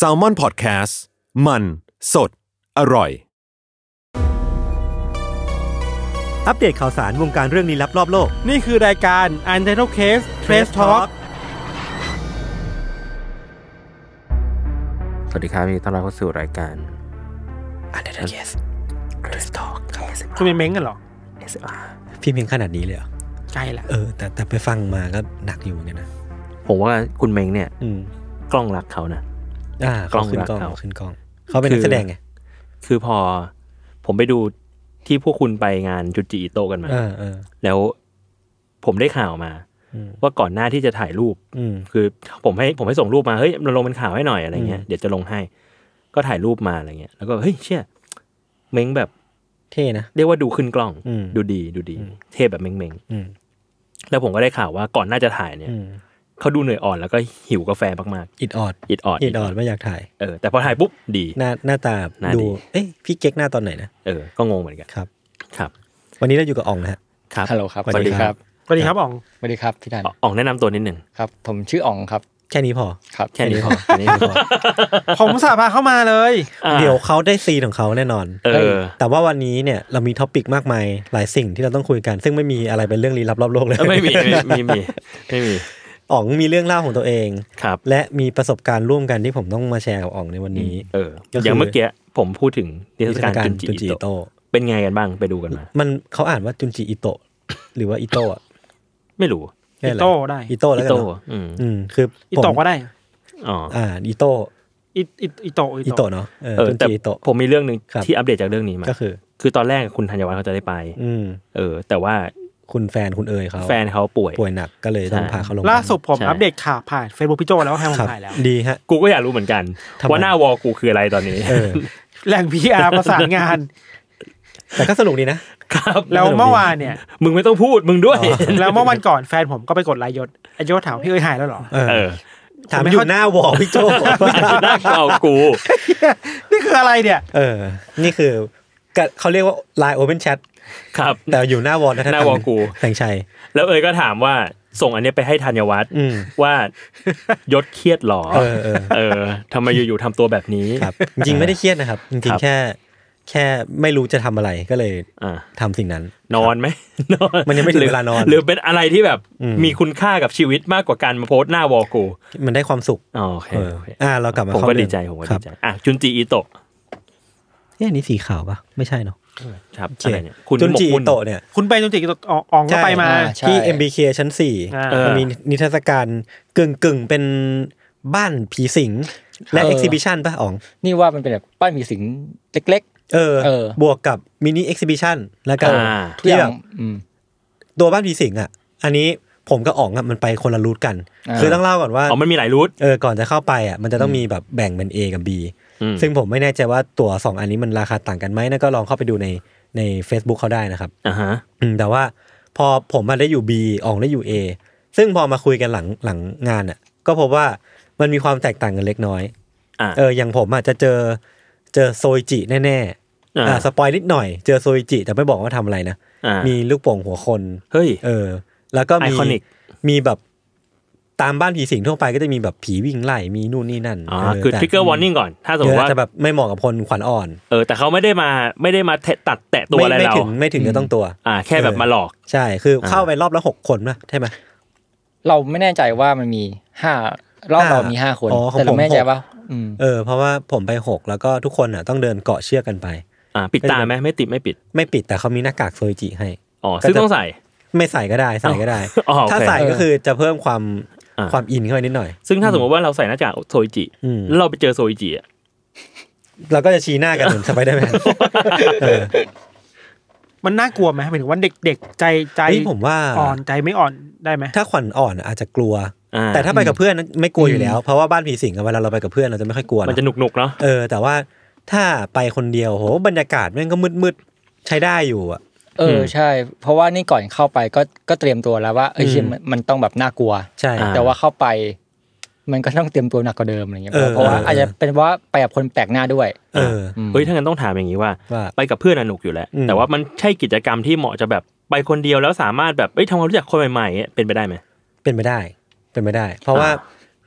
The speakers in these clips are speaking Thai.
s a l ม o n PODCAST มัน สด อร่อย อัปเดตข่าวสารวงการเรื่องนี้รอบโลก นี่คือรายการ a n t i t l e Case Trace Talk สวัสดีครับมีต้อนรับเข้าสู่รายการ a n t i t l e Case Trace Talk คุณเป็นเม้งกันหรอ SR พี่เม้งขนาดนี้เลยเหรอใกล้ละเออ แต่แต่ไปฟังมาก็หนักอยู่เหมือนกันนะ ผมว่าคุณเม้งเนี่ย อืกล้องรักเขานะอ่า กล้องรักเขาขึ้นกล้อง เขาเป็นนักแสดงไง คือพอผมไปดูที่พวกคุณไปงานจุจิโตกันมาแล้วผมได้ข่าวมาว่าก่อนหน้าที่จะถ่ายรูปคือผมให้ผมให้ส่งรูปมา เฮ้ยเราลงเป็นข่าวให้หน่อยอะไรเงี้ย เดี๋ยวจะลงให้ ก็ถ่ายรูปมาอะไรเงี้ย แล้วก็เฮ้ยเชี่ยเม้งแบบเท่นะ เรียกว่าดูขึ้นกล้อง ดูดีดูดี เท่แบบเม้งเม้งแล้วผมก็ได้ข่าวว่าก่อนหน้าจะถ่ายเนี่ยเขาดูเหนื่อยอ่อนแล้วก็หิวกาแฟมากๆ อิดออด อิดออดอิดออดไม่อยากถ่าย เออแต่พอถ่ายปุ๊บดีหน้าหน้าตาดูเอ้ยพี่เก๊กหน้าตอนไหนนะเออ ก็งงเหมือนกันครับครับ วันนี้เราอยู่กับอ่องนะครับ ฮัลโหลครับสวัสดีครับสวัสดีครับอ่องสวัสดีครับพี่ดันอ่องแนะนำตัวนิดหนึ่งครับผมชื่ออ่องครับแค่นี้พอครับแค่นี้พอผมสาพาเข้ามาเลย เดี๋ยวเขาได้ซีของเขาแน่นอน เออ แต่ว่าวันนี้เนี่ยเรามีท็อปิกมากมายหลายสิ่งที่เราต้องคุยกัน ซึ่งไม่มีอะไรเป็นเรื่องลี้ลับรอบโลกเลยไม่มีไม่มีไม่มีอ๋องมีเรื่องเล่าของตัวเองครับ และมีประสบการณ์ร่วมกันที่ผมต้องมาแชร์กับอ๋องในวันนี้ เอออย่างเมื่อกี้ผมพูดถึงนิทรรศการจุนจิอิโตเป็นไงกันบ้างไปดูกันมามันเขาอ่านว่าจุนจิอิโต หรือว่าอิโตะไม่รู้อิโตได้อิโตแล้วกันอืมคืออิโตก็ได้อ๋ออ่าอิโตอิโตอิโตเนาะเออแต่ผมมีเรื่องหนึ่งที่อัปเดตจากเรื่องนี้มาก็คือ คือตอนแรกคุณธัญวัฒน์เขาจะได้ไป อืเออ แต่ว่าคุณแฟนคุณเอ๋ยเขาแฟนเขาป่วยป่วยหนักก็เลยต้องพาเขาลงล่าสุดผมอัปเดตข่าวผ่านเฟซบุ๊กพี่โจแล้วแฮมหายแล้ว ดีฮะกูก็อยากรู้เหมือนกันว่าหน้าวอกูคืออะไรตอนนี้แหล่งพีอาร์ประสานงาน แต่ก็สนุกดีนะ ครับ แล้วเมื่อวานเนี่ย มึงไม่ต้องพูดมึงด้วย แล้วเมื่อวันก่อนแฟนผมก็ไปกดไลยศไอ้โจถามพี่เอ๋ยหายแล้วหรอ เออถามอยู่หน้าวอพี่โจหน้าเก่ากูนี่คืออะไรเนี่ย เออ นี่คือเขาเรียกว่าไลน์โอเพนแชทครับ แต่อยู่หน้าวอลนะท่าน หน้าวอลกู แสงชัย แล้วเอ๋ยก็ถามว่าส่งอันนี้ไปให้ธัญวัฒน์ว่ายศเครียดหรอ เออ เออทำไมอยู่ๆทำตัวแบบนี้ครับจริงไม่ได้เครียดนะครับ จริงแค่ แค่ไม่รู้จะทำอะไรก็เลยอทำสิ่งนั้น นอนไหมนอนมันยังไม่ถึงเวลานอน หรือเป็นอะไรที่แบบมีคุณค่ากับชีวิตมากกว่าการมาโพสต์หน้าวอกู มันได้ความสุข โอเค อ่า เรากลับมาผมก็ดีใจผมก็ดีใจอ่ะจุนจีอิโตะเี่ยนี่สีขาวปะไม่ใช่เนาะครับเ่คุณจุนจีโตเนี่ยคุณไปจุนจิโตะอองก็ไปมา ที่ MBK ชั้นสี่มันมีนิทรรศการกึ่งกึ่งเป็นบ้านผีสิงและเอ็กซิบิชันป่ะอ๋องนี่ว่ามันเป็นแบบบ้านผีสิงเล็กๆเออบวกกับมินิเอ็กซิบิชันแล้วก็ที่แบบตัวบ้านผีสิงอ่ะอันนี้ผมกับอ๋องอะมันไปคนละรูทกัน คือต้องเล่าก่อนว่าอ๋อมันมีหลายรูทเออก่อนจะเข้าไปอ่ะมันจะต้องมีแบบแบ่งเป็น A กับ B ซึ่งผมไม่แน่ใจว่าตั๋วสองอันนี้มันราคาต่างกันไหมนะก็ลองเข้าไปดูในใน Facebook เขาได้นะครับอ่าฮะแต่ว่าพอผมมาได้อยู่ B อองได้อยู่ A ซึ่งพอมาคุยกันหลังหลังงานอ่ะ ก็พบว่ามันมีความแตกต่างกันเล็กน้อยอเอออย่างผมอาจจะเจอ เจอโซยจิแน่แน่อ่าสปอยนิดหน่อย เจอโซยจิแต่ไม่บอกว่าทำอะไรนะ มีลูกโป่งหัวคน เฮ้ย เออ แล้วก็มีมีแบบตามบ้านผีสิงทั่วไปก็จะมีแบบผีวิ่งไล่มีนู่นนี่นั่นอ๋อคือทริกเกอร์วอร์นิ่งก่อนถ้าสมมติว่าจะแบบไม่เหมาะกับคนขวัญอ่อนเออแต่เขาไม่ได้มาไม่ได้มาตัดแตะตัวอะไรเราไม่ถึงไม่ถึงจะต้องตัว อ่า แค่แบบมาหลอกใช่คือ เข้าไปรอบละหกคนนะใช่ไหมเราไม่แน่ใจว่ามันมีห้ารอบเรามีห้าคนแต่เราไม่แน่ใจว่าเออเพราะว่าผมไปหกแล้วก็ทุกคนอ่ะ ต้องเดินเกาะเชือกกันไปอ่าปิดตาไหมไม่ติดไม่ปิด ไม่ปิด แต่เขามีหน้ากากโซยจิให้อ๋อซึ่งต้องใส่ไม่ใส่ก็ได้ใส่ก็ได้ถ้าใส่ก็คือจะเพิ่มความความอินเข้าไปนิดหน่อย ซึ่งถ้าสมมติว่าเราใส่หน้ากากโซอิจิแล้วเราไปเจอโซอิจิเราก็จะชี้หน้ากันเหมือนสไปเดอร์แมนมันน่ากลัวไหมหมายถึงว่าเด็กๆใจใจผมว่าอ่อนใจไม่อ่อนได้ไหมถ้าขวัญอ่อนอาจจะกลัวแต่ถ้าไปกับเพื่อนไม่กลัวอยู่แล้ว เพราะว่าบ้านผีสิงเวลาเราไปกับเพื่อนเราจะไม่ค่อยกลัว มันจะหนุกหนุกเนาะเออแต่ว่าถ้าไปคนเดียวโห บรรยากาศมันก็มืดๆใช้ได้อยู่อ่ะเออใช่ เพราะว่านี่ก่อนเข้าไปก็ก็เตรียมตัวแล้วว่าเอ้ยมันต้องแบบน่ากลัว ใช่ แต่ว่าเข้าไป มันก็ต้องเตรียมตัวหนักกว่าเดิมอะไรเงี้ยเพราะว่าอาจจะเป็นว่าไปกับคนแปลกหน้าด้วยเออเฮ้ยถ้างั้นต้องถามอย่างนี้ว่า ไปกับเพื่อนอนุกอยู่แหละแต่ว่ามันใช่กิจกรรมที่เหมาะจะแบบไปคนเดียว แล้วสามารถแบบเอ้ยทำความรู้จักคนใหม่ๆเป็นไปได้ไหมเป็นไปได้เป็นไปได้ เพราะว่า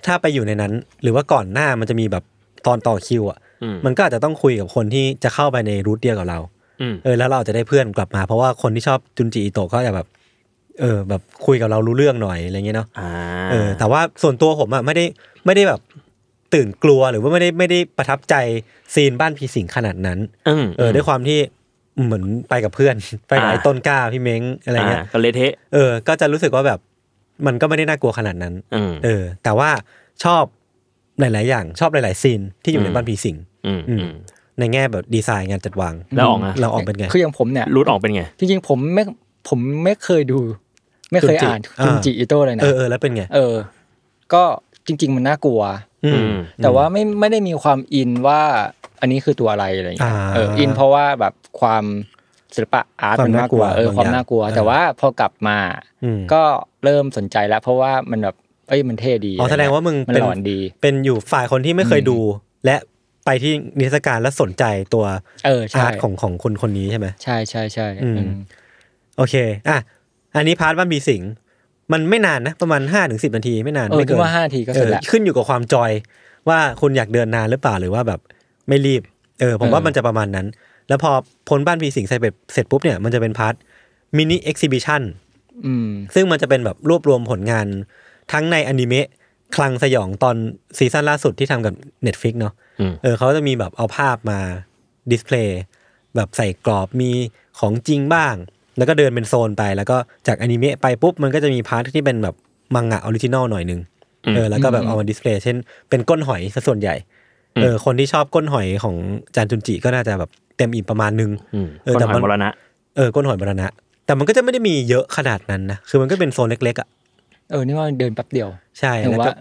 ถ้าไปอยู่ในนั้นหรือว่าก่อนหน้ามันจะมีแบบตอนต่อคิวอ่ะมันก็อาจจะต้องคุยกับคนที่จะเข้าไปในรูทเดียวกับเราเออแล้วเราจะได้เพื่อนกลับมาเพราะว่าคนที่ชอบจุนจิอิโตะก็จะแบบ เออ แบบคุยกับเรารู้เรื่องหน่อยอะไรเงี้ยเนาะเออ แต่ว่าส่วนตัวผมอะไม่ได้ไม่ได้แบบตื่นกลัวหรือว่าไม่ได้ไม่ได้ประทับใจซีนบ้านผีสิงขนาดนั้นเออด้วยความที่เหมือนไปกับเพื่อนไปหลายต้นกล้าพี่เม้งอะไรเงี้ยก็เลเท เออ ก็จะรู้สึกว่าแบบมันก็ไม่ได้น่ากลัวขนาดนั้นเออ แต่ว่าชอบหลาย ๆ อย่าง ชอบหลาย ๆ ซีนที่อยู่ในบ้านผีสิงในแง่แบบดีไซน์งานจัดวางแล้วออกอะเราออกเป็นไงคืออย่างผมเนี่ยรูทออกเป็นไงจริงๆผมไม่ผมไม่เคยดู ไม่เคยอ่านคุนจิอิโต้เลยนะเออแล้วเป็นไงเออ ก็จริง ๆ มันน่ากลัว อืแต่ว่าไม่ไม่ได้มีความอินว่า อันนี้คือตัวอะไรอะไรอย่างเงี้ยเอออินเพราะว่าแบบความศิลปะอาร์ตมันน่ากลัวเออความน่ากลัว แต่ว่าพอกลับมาก็เริ่มสนใจแล้ว เพราะว่ามันแบบเอ้ยมันเท่ดีอ๋อแสดงว่ามึงเป็นเป็นอยู่ฝ่ายคนที่ไม่เคยดูและไปที่นิทรรศการแล้วสนใจตัว เออาร์ตของของคนคนนี้ใช่ไหมใช่ใช่ใช่โอเค อ่ะ อันนี้พาร์ทบ้านบีสิงมันไม่นานนะ ประมาณห้าถึงสิบนาที ไม่นานไม่เกินว่าห้าทีก็เสร็จแล้วขึ้นอยู่กับความจอย ว่าคุณอยากเดินนานหรือเปล่าหรือว่าแบบไม่รีบ เออ ผมว่ามันจะประมาณนั้น แล้วพอพ้นบ้านพีสิงใส่เเสร็จปุ๊บเนี่ย มันจะเป็นพาร์ทมินิเอ็กซิบิชันซึ่งมันจะเป็นแบบรวบรวมผลงานทั้งในอนิเมะคลังสยองตอนซีซั่นล่าสุดที่ทำกับ Netflix เนาะ เออเขาจะมีแบบเอาภาพมาดิสเพลย์แบบใส่กรอบมีของจริงบ้าง แล้วก็เดินเป็นโซนไป แล้วก็จากอนิเมะไปปุ๊บ มันก็จะมีพาร์ทที่เป็นแบบมังงะออริจินอลหน่อยนึงเออแล้วก็แบบเอามาดิสเพลย์เช่นเป็นก้นหอยซะส่วนใหญ่ เออคนที่ชอบก้นหอยของจานจุนจิ ก็น่าจะแบบเต็มอิ่มประมาณนึงเออก้นหอยมรณะเออก้นหอยบรณะ แต่มันก็จะไม่ได้มีเยอะขนาดนั้นนะคือมันก็เป็นโซนเล็กๆอ่ะเออนี่ว่าเดินแป๊บเดียว ใช่แล้วก็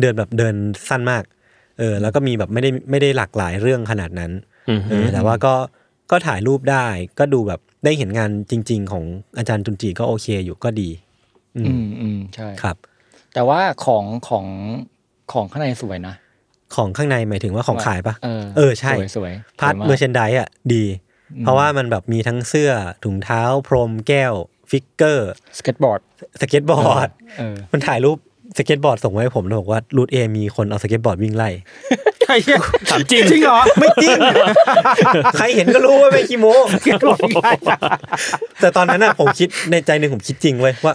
เดินแบบเดินสั้นมากเออแล้วก็มีแบบไม่ได้ไม่ได้หลากหลายเรื่องขนาดนั้นเออแต่ว่าก็ก็ถ่ายรูปได้ก็ดูแบบได้เห็นงานจริงๆ ของอาจารย์จุนจีก็โอเคอยู่ก็ดี อืมอืมใช่ครับ แต่ว่าของของของข้างในสวยนะของข้างในหมายถึงว่าของขายปะเออใช่สวยพาร์ทเมอร์เชนไดอ่ะดี เพราะว่ามันแบบมีทั้งเสื้อถุงเท้า พรมแก้วฟิกเกอร์สเก็ตบอร์ดสเก็ตบอร์ดมันถ่ายรูปสเก็ตบอร์ดส่งมาให้ผมแล้วบอกว่ารูทเอมีคนเอาสเก็ตบอร์ดวิ่งไล่ถามจริงจริงเหรอ ไม่จริง ใครเห็นก็รู้ว่าไม่คีโมแต่ตอนนั้นอะผมคิดในใจหนึ่งผมคิดจริงเว้ยว่า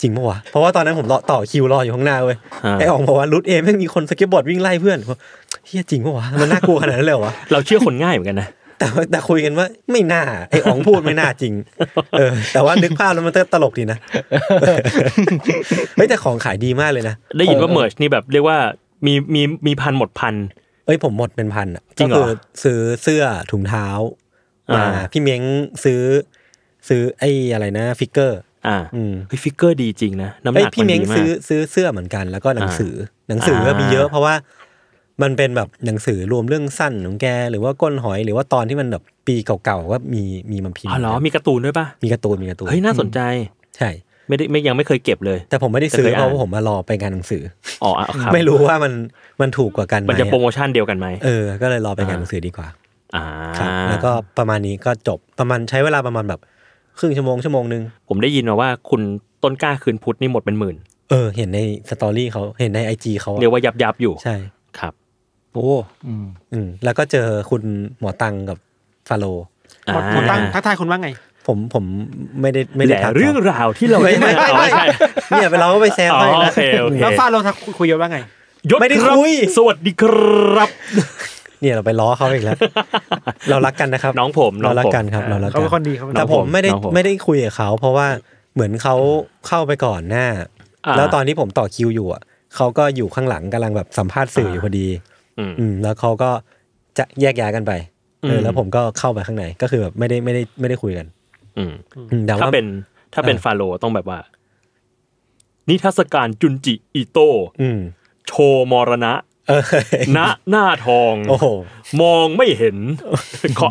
จริงปะวะเพราะว่าตอนนั้นผมรอต่อคิวรออยู่ข้างหน้าเว้ยไออองบอกว่ารูทเอแม่งมีคนสเก็ตบอร์ดวิ่งไล่เพื่อนเฮียจริงปะวะมันน่ากลัวขนาดนั้นเลยวะเราเชื่อคนง่ายเหมือนกันนะแต่แต่คุยกันว่าไม่น่าไอ้ของพูดไม่น่าจริง เออแต่ว่านึกภาพแล้วมันตลกดีนะไม่แต่ของขายดีมากเลยนะได้ยินว่าเมิร์ชนี่แบบเรียกว่ามีมีมีพันหมดพัน เอ้ย ผมหมดเป็นพันอ่ะงเหรอซื้อเสื้อถุงเท้ามาพี่เม้งซื้อ ซื้อไอ้อะไรนะฟิกเกอร์ อ่าเฮ้ยฟิกเกอร์ดีจริงนะน้ำหนักพี่เม้งซื้อซื้อเสื้อเหมือนกันแล้วก็หนังสือหนังสือก็มีเยอะเพราะว่ามันเป็นแบบหนังสือรวมเรื่องสั้นของแกหรือว่าก้นหอยหรือว่าตอนที่มันแบบปีเก่าๆก็มีมีมันพิมพ์อ๋อเหรอมีการ์ตูนด้วยปะมีการ์ตูนมีการ์ตูนเฮ้ยน่าสนใจ ใช่ไม่ได้ไม่ยังไม่เคยเก็บเลย แต่ผมไม่ได้ซื้อเพราะว่าผมมารอไปงานหนังสืออ๋อครับไม่รู้ว่ามันมันถูกกว่ากันมันจะโปรโมชั่นเดียวกันไหมเออก็เลยรอไปงานหนังสือดีกว่าอ่าแล้วก็ประมาณนี้ก็จบประมาณใช้เวลาประมาณแบบครึ่งชั่วโมงชั่วโมงนึงผมได้ยินมาว่าคุณต้นกล้าคืนพุทธนี่หมดเป็นหมื่นเออ เห็นในสตอรี่เขาเห็นในไอจีเขาเรียกว่ายับยับอยู่ใช่โอ้โหแล้วก็เจอคุณหมอตังกับฟาโลหมอตังทักทายคุณว่าไง ผมผมไม่ได้ไม่ได้ทักเรื่องราวที่เราไม่ไม่ไม่เนี่ยเราก็ไปแซวไปแล้วฟาโลทักคุยว่าไงยศไม่ได้คุย สวัสดีครับ เนี่ยเราไปล้อเขาอีกแล้ว เรารักกันนะครับ น้องผมเรารักกันครับเรารักกันเขาเป็นคนดีเขาแต่ผมไม่ได้ไม่ได้คุยกับเขาเพราะว่าเหมือนเขาเข้าไปก่อนหน้า แล้วตอนที่ผมต่อคิวอยู่อ่ะเขาก็อยู่ข้างหลังกำลังแบบสัมภาษณ์สื่ออยู่พอดีอืมแล้วเขาก็จะแยกย้ายกันไปอแล้วผมก็เข้าไปข้างใน ก็คือแบบไม่ได้ไม่ได้ไม่ได้คุยกัน อืมถ้าเป็นถ้าเป็นฟาโรต้องแบบว่า นิทรศการจุนจิอิโต้โชมรณะณหน้าทองโอมองไม่เห็น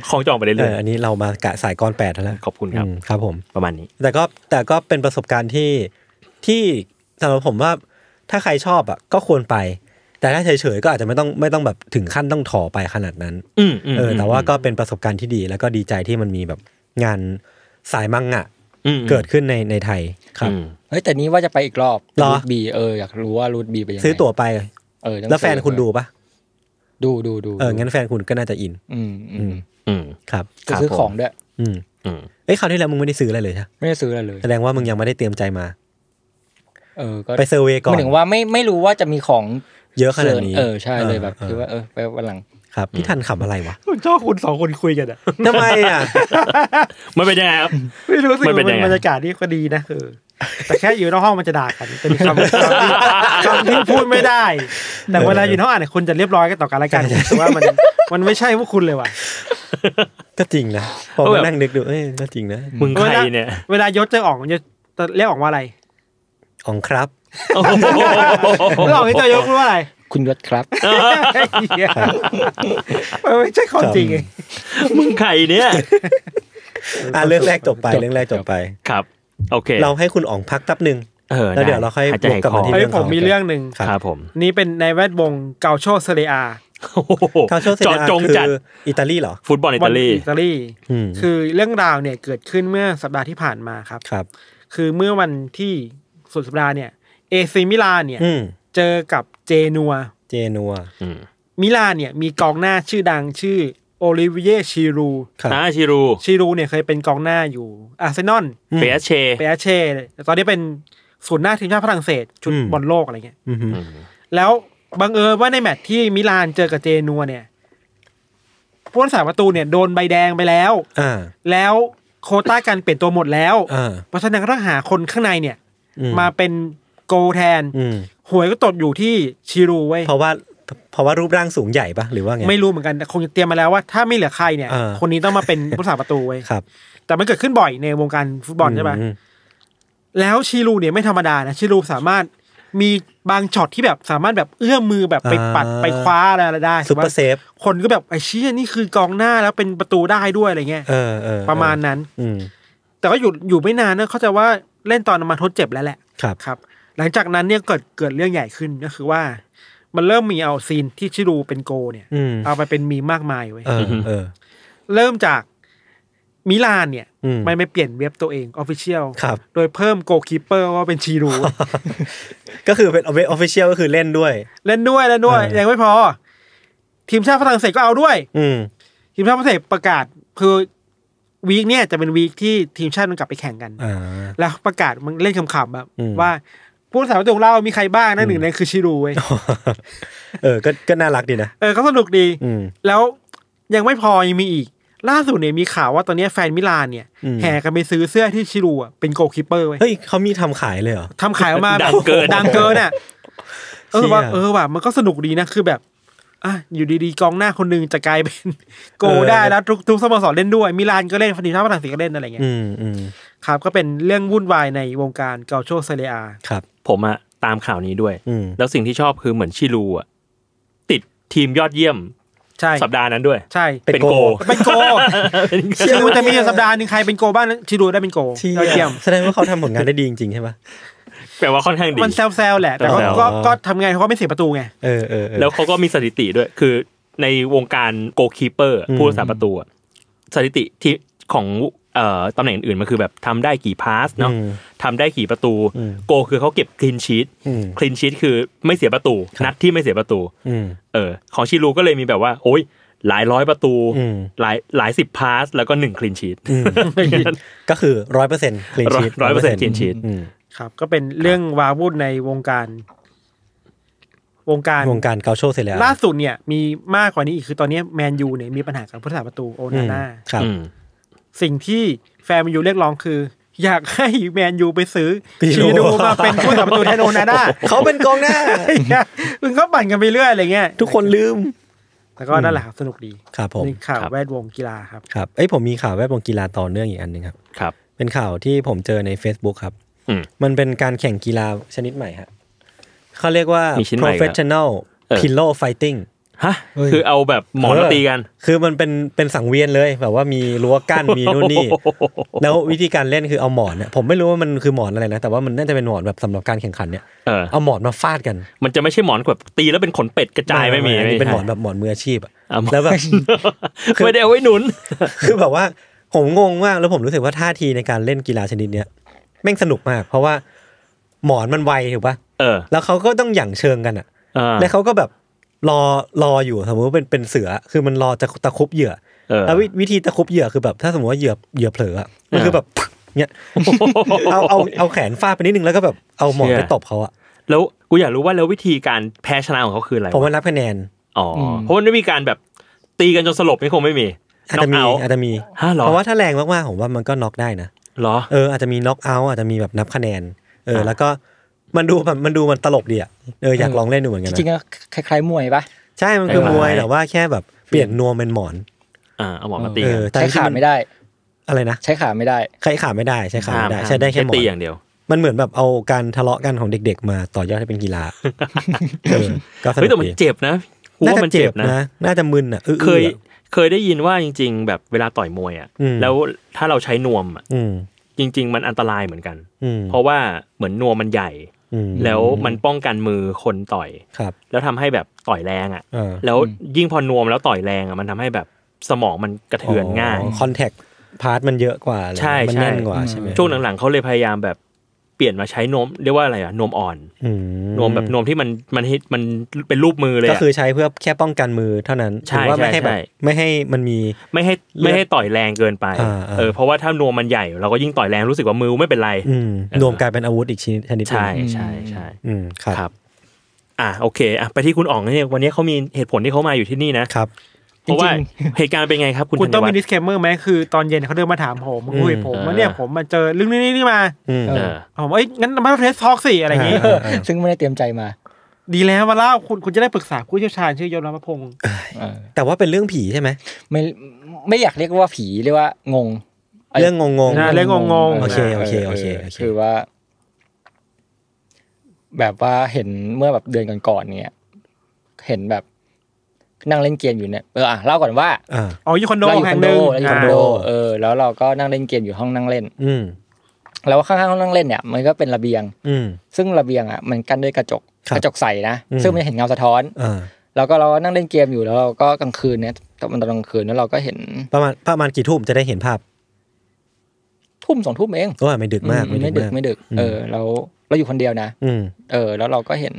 ของจองไปเรื่อยอันนี้เรามากะสายก้อนแปดแล้วขอบคุณครับครับ ผมประมาณนี้ แต่ก็แต่ก็เป็นประสบการณ์ที่ที่สำหรับผมว่า ถ้าใครชอบอ่ะ ก็ควรไปแต่ถ้าเฉยๆก็อาจจะไม่ต้องไม่ต้องแบบถึงขั้นต้องถอไปขนาดนั้นเออแต่ว่าก็เป็นประสบการณ์ที่ดี แล้วก็ดีใจที่มันมีแบบงานสายมังงะเกิดขึ้นในในไทย ครับเฮ้ยแต่นี้ว่าจะไปอีกรอบรูทบี เอออยากรู้ว่ารูทบีไปยังไงซื้อตั๋วไป เออ แล้วแฟนคุณดูปะดูดูดูเอองั้นแฟนคุณก็น่าจะอิน อืมอืมอืมครับจะซื้อของด้วยอืมอืมเอ้ยคราวที่แล้วมึงไม่ได้ซื้ออะไรเลยใช่ไม่ได้ซื้ออะไรเลย แสดงว่ามึงยังไม่ได้เตรียมใจมา เออก็ไปเซอร์เวยก่อนหมายถึงว่าไม่ไม่รู้ว่าจะมีของเยอะขนาดนี้ เออใช่เลยแบบคือว่าเออไปวันหลังครับพี่ทันขับอะไรวะุณชอบคุณสองคนคุยกันอ่ะทำไมอ่ะม่เป็นยังไงครับไม่รู้สิมันบรรยากาศที่ก็ดีนะคือแต่แค่อยู่นอกห้องมันจะด่ากันเป็นคำคำที่พูดไม่ได้ แต่เวลาอยู่นอกอ่านคุณจะเรียบร้อยกันต่อกันละกันแต่ว่ามัน มันไม่ใช่พวกคุณเลยว่ะก็จริงนะพอมานั่งนึกดูเอ้ยก็จริงนะมึงใครเนี่ยเวลายศจะออกมันจะเรียกออกว่าอะไรองครับหลอกที่จะยกว่าอะไร คุณยศครับไม่ใช่ขอจริง มึงไข่เนี่ย อ่เรื่องแรกจบไปเรื่องแรกจบไป ครับ โอเค เราให้คุณอ๋องพักแป๊บหนึ่งแล้วเดี๋ยวเราค่อยวกกลับมาที่เรื่องผมมีเรื่องหนึ่งครับผม นี่เป็นในแวดวงเกาโชเซเรียเกาโชเซเรียคือ อิตาลีเหรอ ฟุตบอลอิตาลี อิตาลี คือเรื่องราวเนี่ยเกิดขึ้นเมื่อสัปดาห์ที่ผ่านมาครับ ครับ คือเมื่อวันที่สุดสัปดาห์เนี่ยเอซิมิลานเนี่ยเจอกับเจนัว เจนัวมิลานเนี่ยมีกองหน้าชื่อดังชื่อโอลิเวียชิรูนะชิรูชิรูเนี่ย เคยเป็นกองหน้าอยู่ อาร์เซนอลเปยเชเปยเชตอนนี้เป็นส่วนหน้าทีมชาติฝรั่งเศส ชุดบอลโลกอะไรเงี้ยแล้วบังเอิญว่าในแมตช์ที่มิลานเจอกับเจนัวเนี่ยผู้รักษาประตูเนี่ย โดนใบแดงไปแล้วอแล้วโคต้าการเปลี่ยนตัวหมด แล้วเพราะฉะนั้นก็ต้องหาคนข้างในเนี่ยมาเป็นโกแทนหวยก็ตกอยู่ที่ชิรูไว้เพราะว่า เพราะว่ารูปร่างสูงใหญ่ปะหรือว่าไง ไม่รู้เหมือนกันคงเตรียมมาแล้วว่าถ้าไม่เหลือใครเนี่ย คนนี้ต้องมาเป็นผู้สาประตูไว้ครับ แต่มันเกิดขึ้นบ่อยในวงการฟุตบอลใช่ปะแล้วชิรูเนี่ยไม่ธรรมดานะชิรูสามารถมีบางช็อตที่แบบสามารถแบบเอื้อมมือแบบไปปัดไปคว้าอะไรได้ซุปเปอร์เซฟคนก็แบบไอ้ชี้นี่คือกองหน้าแล้วเป็นประตูได้ด้วยอะไรเงี้ยประมาณนั้นอืแต่ก็อยู่อยู่ไม่นานนะเขาจะว่าเล่นตอนมาทดเจ็บแล้วแหละครับครับหลังจากนั้นเนี่ยเกิดเกิดเรื่องใหญ่ขึ้นก็คือว่ามันเริ่มมีเอาซีนที่ชิรูเป็นโกเนี่ยเอาไปเป็นมีมากมายไว้เริ่มจากมิลานเนี่ยมันไม่เปลี่ยนเว็บตัวเองออฟฟิเชียลโดยเพิ่มโกคีเปอร์ว่าเป็นชีรูก็คือเป็นเว็บออฟฟิเชียลก็คือเล่นด้วย เล่นด้วยเล่นด้วยยังไม่พอ ทีมชาติฝรั่งเศสก็เอาด้วย อืทีมชาติฝรั่งเศสประกาศคือวีคเนี่ยจะเป็นวีคที่ทีมชาติมันกลับไปแข่งกันแล้วประกาศมันเล่นคำขแบบว่าผู้สาวตัวของเรา มีใครบ้างนั่นหนึ่งในคือชิรูเว้ยเออ ก็ก็น่ารักดีนะ เออก็สนุกดีแล้วยังไม่พอยังมีอีก ล่าสุดเนี่ยมีข่าวว่าตอนนี้แฟนมิลานเนี่ยแห่กันไปซื้อเสื้อที่ชิรูอ่ะเป็นโกลคิปเปอร์เว้ย เฮ้ยเขามีทำขายเลยเหรอทำขายออกมาดังเกินดังเกินอ่ะเออว่า เออว่ามันก็สนุกดีนะคือแบบอ่ะอยู่ดีๆ กองหน้าคนหนึ่งจะกลายเป็นโกได้แล้วทุกทุกสโมสรเล่นด้วยมิลานก็เล่นันดิท่าฝรั่งเศสก็เล่นอะไรเงี้ยครับก็เป็นเรื่องวุ่นวายในวงการเกาโชเซเรียครับ ผมอะตามข่าวนี้ด้วยแล้วสิ่งที่ชอบคือเหมือนชิลูอะติดทีมยอดเยี่ยม ใช่สัปดาห์นั้นด้วย ใช่เป็นโกเป็นโกชิลูแต่มีสัปดาห์หนึ่งใครเป็นโกบ้างชิลูได้เป็นโกยอดเยี่ยมแสดงว่าเขาทำผลงานได้ดีจริงๆใช่ปะแปลว่าค่อนข้างดี มันแซวๆแหละ แต่ก็ก็ทำไงเขาก็ไม่เสียประตูไงเออเออแล้วเขาก็มีสถิติด้วยคือในวงการโกคีเปอร์ ผู้รักษาประตู สถิติที่ของเอ่อตำแหน่งอื่นมันคือแบบทำได้กี่พาสเนาะทำได้กี่ประตู โกคือเขาเก็บคลินชีตคลินชีตคือไม่เสียประตู นัดที่ไม่เสียประตูเออ ของชิลูก็เลยมีแบบว่า โอ้ยหลายร้อยประตู หลายหลายสิบพาส แล้วก็หนึ่งคลินชีตก็คือร้อยเปอร์เซ็นต์คลินชีตร้อยเปอร์เซ็นต์คลินชีตครับก็เป็นเรื่องวาวุ่นในวงการ วงการวงการเกาโชเสร็จแล้ว ล่าสุดเนี่ยมีมากกว่านี้อีกคือตอนนี้แมนยูเนี่ยมีปัญหากับผู้ถาประตูโอนาน่าครับ สิ่งที่แฟนแมนยูเรียกร้องคือ อยากให้แมนยูไปซื้อชีดูมาเป็นผู้ถาประตูแทนโอนาน่าเขาเป็นกองหน้า มึงก็ปั่นกันไปเรื่อยอะไรเงี้ยทุกคนลืมแล้วก็นั่นแหละครับสนุกดีครับ ผมข่าวแวดวงกีฬาครับครับเอ้ผมมีข่าวแวดวงกีฬาต่อเนื่องอีกอันหนึ่งครับครับเป็นข่าวที่ผมเจอใน Facebook ครับมันเป็นการแข่งกีฬาชนิดใหม่ฮะเขาเรียกว่า professional pillow fighting ฮะคือเอาแบบหมอนตีกัน คือมันเป็นเป็นสังเวียนเลย แบบว่ามีรั้วกั้นมีนู่นนี่แล้ววิธีการเล่นคือเอาหมอนเนี่ยผมไม่รู้ว่ามันคือหมอนอะไรนะแต่ว่ามันน่าจะเป็นหมอนแบบสำหรับการแข่งขันเนี่ยเอาหมอนมาฟาดกัน มันจะไม่ใช่หมอนแบบตีแล้วเป็นขนเป็ดกระจายไม่มีเป็นหมอนแบบหมอนมืออาชีพแล้วแบบไม่ได้เอาไว้หนุน คือแบบว่าผมงงมากแล้วผมรู้สึกว่าท่าทีในการเล่นกีฬาชนิดเนี้ยแม่งสนุกมาก เพราะว่าหมอนมันไวถูกปะเออ แล้วเขาก็ต้องหยั่งเชิงกันอ่ะแล้วเขาก็แบบรอรออยู่ สมมติเป็นเป็นเสือคือมันรอจะตะคุบเหยื่อแล้ววิธีตะคุบเหยื่อคือแบบถ้าสมมติว่าเหยื่อเหยื่อเผลอมันคือ แบบเนี่ยเอาเอาเอาแขนฟาดไปนิดนึง แล้วก็แบบเอาหมอนไปตบเขาอ่ะแล้วกูอยากรู้ว่าแล้ววิธีการแพ้ชนะของเขาคืออะไรผมมันรับคะแนนอ๋อเพราะมันไม่มีการแบบตีกันจนสลบนี่คงไม่มีอาจจะมีอาจจะมีเพราะว่าถ้าแรงมากๆผมว่ามันก็น็อกได้นะหรอเอออาจจะมีน็อกเอาท์อาจจะมีแบบนับคะแนน เออ แล้วก็มันดูมันดูมันตลกดีอ่ะเอออยากลองเล่นดูเหมือนกันจริงๆคล้ายๆมวยปะใช่ มันคือมวยแต่ว่าแค่แบบเปลี่ยนนวมเป็นหมอนอ่าเอาหมอนมาตีใช้ขาไม่ได้ อะไรนะใช้ขาไม่ได้ใช้ขาไม่ได้ใช้ขาไม่ได้ใช้ได้แค่หมอนตีอย่างเดียวมันเหมือนแบบเอาการทะเลาะกันของเด็ก ๆ มาต่อยอดให้เป็นกีฬาก็สนุกดีแต่มันเจ็บนะน่าจะเจ็บนะน่าจะมึนอ่ะเคยเคยได้ยินว่าจริง ๆ แบบเวลาต่อยมวยอ่ะแล้วถ้าเราใช้นวมอ่ะจริง ๆ มันอันตรายเหมือนกันเพราะว่าเหมือนนวมมันใหญ่ แล้วมันป้องกันมือคนต่อยครับ แล้วทำให้แบบต่อยแรงอ่ะแล้วยิ่งพอนวมแล้วต่อยแรงอ่ะมันทำให้แบบสมองมันกระเทือนง่ายคอนแทคพาร์ทมันเยอะกว่าใช่ใช่แน่นกว่าใช่ไหมช่วงหลังๆเขาเลยพยายามแบบเปลี่ยนมาใช้นมเรียกว่าอะไรอะนมอ่อนนมแบบนมที่มันมันมันเป็นรูปมือเลยก็คือใช้เพื่อแค่ป้องกันมือเท่านั้นใช่ว่าไม่ให้แบบไม่ให้มันมีไม่ให้ไม่ให้ต่อยแรงเกินไปเออ เพราะว่าถ้านมมันใหญ่ เราก็ยิ่งต่อยแรงรู้สึกว่ามือไม่เป็นไรนมกลายเป็นอาวุธอีกชนิดชนิดใช่ใช่ใช่ครับ อ่ะโอเคอ่ะไปที่คุณอ๋องเนี่ยวันนี้เขามีเหตุผลที่เขามาอยู่ที่นี่นะครับพราะว่าเหตุการณ์เป็นไงครับคุณคุณต้องมีดิสเคมเมอร์ไหมคือตอนเย็นเขาเดินมาถามผมคุยผมว่าเนี่ย ผมมาเจอเรื่องนี้นี่มาผมเอ้ยงั้นมาเทสทอกสิอะไรอย่างงี้ ซึ่งไม่ได้เตรียมใจมา ดีแล้ว มาเล่าคุณคุณจะได้ปรึกษาผู้เชี่ยวชาญชื่อยศรัพงศ์แต่ว่าเป็นเรื่องผีใช่ไหม ไม่ไม่อยากเรียกว่าผีเรียกว่างงเรื่องงงงเรื่องงงงโอเคโอเคโอเคคือว่า แบบว่าเห็นเมื่อแบบเดือนก่อนๆเนี่ยเห็นแบบนั่งเล่นเกมอยู่เนี่ยเอออ่ะเล่าก่อนว่าอ๋อยี่คอนโดเราอยู่คอนโดเราอยู่คอนโดเออ แล้วเราก็นั่งเล่นเกมอยู่ห้องนั่งเล่น อืแล้วข้างๆห้องนั่งเล่นเนี่ย มันก็เป็นระเบียง อืซึ่งระเบียงอ่ะมันกั้นด้วยกระจกกระจกใสนะซึ่งมันเห็นเงาสะท้อนแล้วก็เรานั่งเล่นเกมอยู่ แล้วเราก็กลางคืนเนี่ยตอนกลางคืนแล้วเราก็เห็น ประมาณ ประมาณกี่ทุ่มจะได้เห็นภาพ ทุ่มสองทุ่มเองโอ้ไม่ดึกมากไม่ดึกไม่ดึก เออเราเราอยู่คนเดียวนะเออ แล้วเราก็เห็น